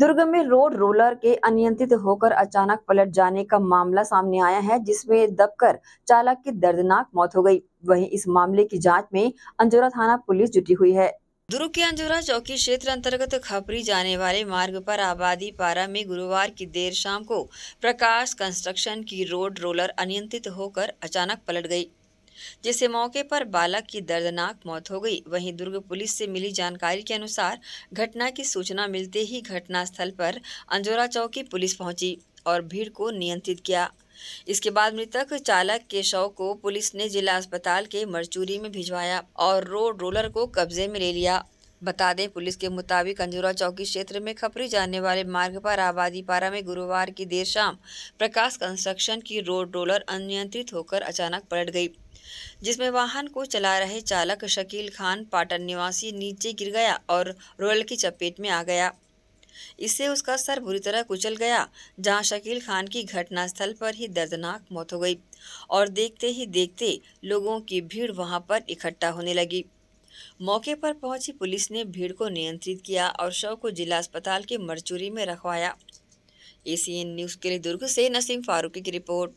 दुर्ग में road roller के अनियंत्रित होकर अचानक पलट जाने का मामला सामने आया है जिसमें दबकर चालक की दर्दनाक मौत हो गई वहीं इस मामले की जांच में अंजोरा थाना पुलिस जुटी हुई है दुर्ग के अंजोरा चौकी क्षेत्र अंतर्गत खपरी जाने वाले मार्ग पर आबादी पारा में गुरुवार की देर शाम को प्रकाश कंस्ट्रक्शन की रोड रोलर अनियंत्रित होकर अचानक पलट गई जिससे मौके पर बालक की दर्दनाक मौत हो गई वहीं दुर्ग पुलिस से मिली जानकारी के अनुसार घटना की सूचना मिलते ही घटनास्थल पर अंजोरा चौकी पुलिस पहुंची और भीड़ को नियंत्रित किया इसके बाद मृतक चालक के शव को पुलिस ने जिला अस्पताल के मरचूरी में भिजवाया और रोड रोलर को कब्जे में ले लिया बता दें पुलिस के मुताबिक अंजुरा चौकी क्षेत्र में खपरी जाने वाले मार्ग पर आबादी पारा में गुरुवार की देर शाम प्रकाश कंस्ट्रक्शन की रोड रोलर अनियंत्रित होकर अचानक पलट गई जिसमें वाहन को चला रहे चालक शकील खान पाटन निवासी नीचे गिर गया और रोलर की चपेट में आ गया इससे उसका सर बुरी तरह कुचल गया जहां शकील खान की घटनास्थल पर ही दर्दनाक मौत हो गई और देखते ही देखते लोगों की भीड़ वहां पर इकट्ठा होने लगी मौके पर पहुंची पुलिस ने भीड़ को नियंत्रित किया और शव को जिला अस्पताल के मरचूरी में रखवाया एसीएन न्यूज़ के लिए दुर्ग से नसीम फारूकी की रिपोर्ट